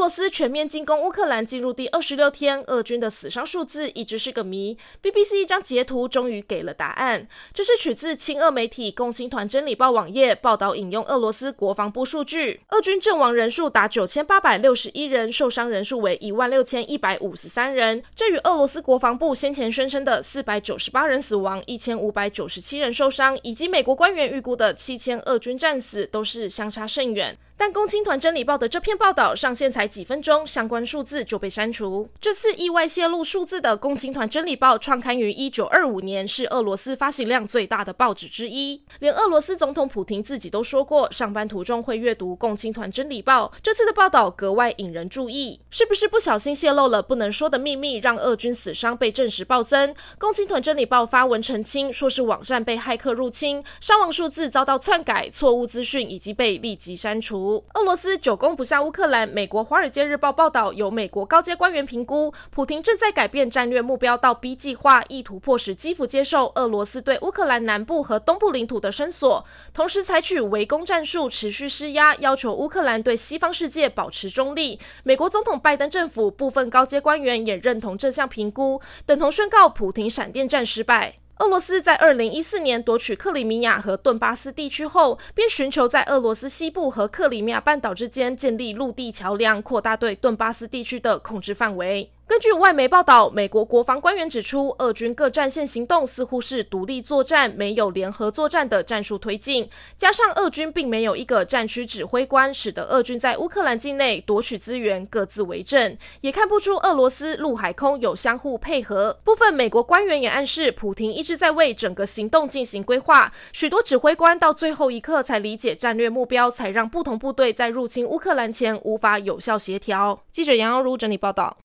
俄罗斯全面进攻乌克兰进入第二十六天，俄军的死伤数字一直是个谜。BBC 一张截图终于给了答案，这是取自亲俄媒体《共青团真理报》网页报道，引用俄罗斯国防部数据，俄军阵亡人数达九千八百六十一人，受伤人数为一万六千一百五十三人。这与俄罗斯国防部先前宣称的四百九十八人死亡、一千五百九十七人受伤，以及美国官员预估的七千俄军战死，都是相差甚远。但共青团真理报的这篇报道上线才几分钟，相关数字就被删除。这次意外泄露数字的共青团真理报创刊于一九二五年，是俄罗斯发行量最大的报纸之一。连俄罗斯总统普廷自己都说过，上班途中会阅读共青团真理报。这次的报道格外引人注意，是不是不小心泄露了不能说的秘密，让俄军死伤被证实暴增？共青团真理报发文澄清，说是网站被骇客入侵，伤亡数字遭到篡改，错误资讯已经被立即删除。俄罗斯久攻不下乌克兰。美国《华尔街日报》报道，有美国高阶官员评估，普京正在改变战略目标到 B 计划，意图迫使基辅接受俄罗斯对乌克兰南部和东部领土的伸索，同时采取围攻战术，持续施压，要求乌克兰对西方世界保持中立。美国总统拜登政府部分高阶官员也认同这项评估，等同宣告普京闪电战失败。俄罗斯在2014年夺取克里米亚和顿巴斯地区后，便寻求在俄罗斯西部和克里米亚半岛之间建立陆地桥梁，扩大对顿巴斯地区的控制范围。根据外媒报道，美国国防官员指出，俄军各战线行动似乎是独立作战，没有联合作战的战术推进。加上俄军并没有一个战区指挥官，使得俄军在乌克兰境内夺取资源各自为政，也看不出俄罗斯陆海空有相互配合。部分美国官员也暗示，普京一直在为整个行动进行规划，许多指挥官到最后一刻才理解战略目标，才让不同部队在入侵乌克兰前无法有效协调。记者杨耀如整理报道。